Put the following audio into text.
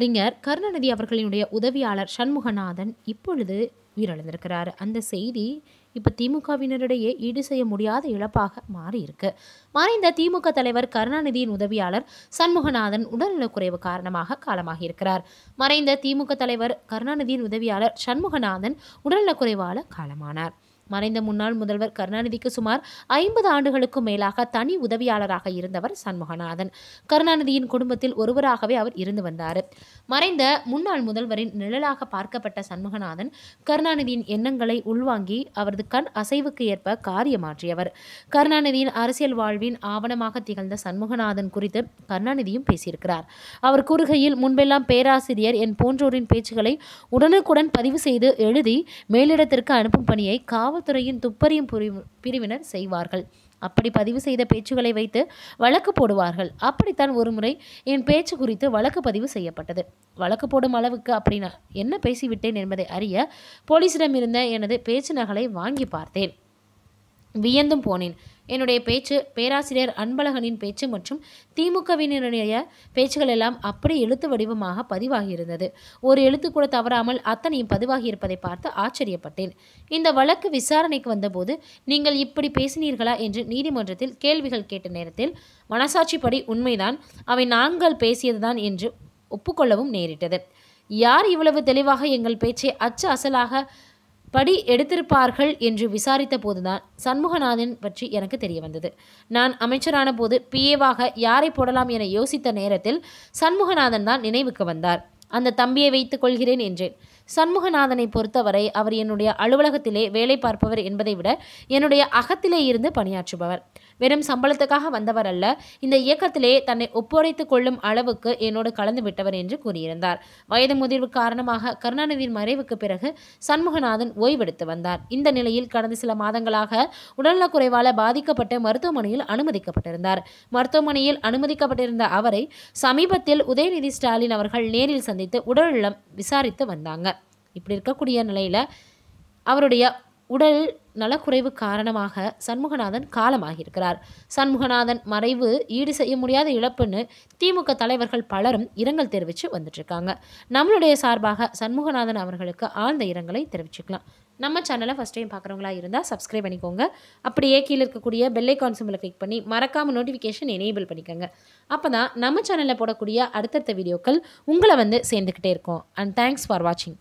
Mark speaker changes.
Speaker 1: அறிஞர் கருணாநிதி அவர்களினுடைய உதவியாளர் சண்முகநாதன் இப்பொழுது உயிரிழந்திருக்கிறார் அந்த செய்தி இப்போ திமுகவினரிடையே ஈடு செய்ய முடியாத இழப்பாக மாறியிருக்கு மறைந்த திமுக தலைவர் கருணாநிதியின் உதவியாளர் சண்முகநாதன் உடல்நலக்குறைவு காரணமாக காலமாகி இருக்கிறார் மறைந்த திமுக தலைவர் கருணாநிதியின் உதவியாளர் சண்முகநாதன் உடல்நலக்குறைவால காலமானார் மறைந்த முன்னாள் முதல்வர் கருணாநிதிக்கு சுமார் ஐம்பது ஆண்டுகளுக்கும் மேலாக தனி உதவியாளராக இருந்தவர் சண்முகநாதன் கருணாநிதியின் குடும்பத்தில் ஒருவராகவே அவர் இருந்து வந்தார் மறைந்த முன்னாள் முதல்வரின் நிழலாக பார்க்கப்பட்ட சண்முகநாதன் கருணாநிதியின் எண்ணங்களை உள்வாங்கி அவரது கண் அசைவுக்கு ஏற்ப காரியமாற்றியவர் கருணாநிதியின் அரசியல் வாழ்வின் ஆவணமாக திகழ்ந்த சண்முகநாதன் குறித்து கருணாநிதியும் பேசியிருக்கிறார் அவர் கூறுகையில் முன்பெல்லாம் பேராசிரியர் என் போன்றோரின் பேச்சுகளை உடனுக்குடன் பதிவு செய்து எழுதி மேலிடத்திற்கு அனுப்பும் பணியை காவல் காவல்துறையின் துப்பறியும் பிரிவினர் செய்வார்கள் அப்படி பதிவு செய்த பேச்சுகளை வைத்து வழக்கு போடுவார்கள் அப்படித்தான் ஒரு முறை என் பேச்சு குறித்து வழக்கு பதிவு செய்யப்பட்டது வழக்கு போடும் அளவுக்கு அப்படின்னா என்ன பேசிவிட்டேன் என்பதை அறிய போலீசிடம் இருந்த எனது பேச்சு நகலை வாங்கி பார்த்தேன் வியந்தும் போனேன் என்னுடைய பேச்சு பேராசிரியர் அன்பழகனின் பேச்சு மற்றும் திமுகவினருடைய பேச்சுகள் எல்லாம் அப்படி எழுத்து வடிவமாக பதிவாகியிருந்தது ஒரு எழுத்து கூட தவறாமல் அத்தனையும் பதிவாகியிருப்பதை பார்த்து ஆச்சரியப்பட்டேன் இந்த வழக்கு விசாரணைக்கு வந்தபோது நீங்கள் இப்படி பேசினீர்களா என்று நீதிமன்றத்தில் கேள்விகள் கேட்ட நேரத்தில் மனசாட்சிப்படி உண்மைதான் அவை நாங்கள் பேசியதுதான் என்று ஒப்புக்கொள்ளவும் நேரிட்டது யார் இவ்வளவு தெளிவாக எங்கள் பேச்சை அச்சு அசலாக படி எடுத்திருப்பார்கள் என்று விசாரித்த போதுதான் சண்முகநாதன் பற்றி எனக்கு தெரிய வந்தது நான் அமைச்சரான போது பிஏவாக யாரை போடலாம் என யோசித்த நேரத்தில் சண்முகநாதன் தான் நினைவுக்கு வந்தார் அந்த தம்பியை வைத்துக் கொள்கிறேன் என்றேன் சண்முகநாதனை பொறுத்தவரை அவர் என்னுடைய அலுவலகத்திலே வேலை பார்ப்பவர் என்பதை விட என்னுடைய அகத்திலே இருந்து பணியாற்றுபவர் வெறும் சம்பளத்துக்காக வந்தவர் அல்ல இந்த இயக்கத்திலே தன்னை ஒப்புரைத்துக் கொள்ளும் அளவுக்கு என்னோடு கலந்து விட்டவர் என்று கூறியிருந்தார் வயது முதிர்வு காரணமாக கருணாநிதியின் மறைவுக்கு பிறகு சண்முகநாதன் ஓய்வெடுத்து வந்தார் இந்த நிலையில் கடந்த சில மாதங்களாக உடல்நலக்குறைவால பாதிக்கப்பட்டு மருத்துவமனையில் அனுமதிக்கப்பட்டிருந்தார் மருத்துவமனையில் அனுமதிக்கப்பட்டிருந்த அவரை சமீபத்தில் உதயநிதி ஸ்டாலின் அவர்கள் நேரில் சந்தித்து உடல்நலம் விசாரித்து வந்தாங்க இப்படி இருக்கக்கூடிய நிலையில் அவருடைய உடல் நலக்குறைவு காரணமாக சண்முகநாதன் காலமாகியிருக்கிறார் சண்முகநாதன் மறைவு ஈடு செய்ய முடியாத இழப்புன்னு திமுக தலைவர்கள் பலரும் இரங்கல் தெரிவித்து வந்துட்டுருக்காங்க நம்மளுடைய சார்பாக சண்முகநாதன் அவர்களுக்கு ஆழ்ந்த இரங்கலை தெரிவிச்சுக்கலாம் நம்ம சேனலை ஃபஸ்ட் டைம் பார்க்குறவங்களா இருந்தால் சப்ஸ்கிரைப் பண்ணிக்கோங்க அப்படியே கீழே இருக்கக்கூடிய பெல்லை கான்சிமில் கிளிக் பண்ணி மறக்காமல் நோட்டிஃபிகேஷன் எனேபிள் பண்ணிக்கோங்க அப்போ தான் நம்ம சேனலில் போடக்கூடிய அடுத்தடுத்த வீடியோக்கள் உங்களை வந்து சேர்ந்துக்கிட்டே இருக்கும் அண்ட் தேங்க்ஸ் ஃபார் வாட்சிங்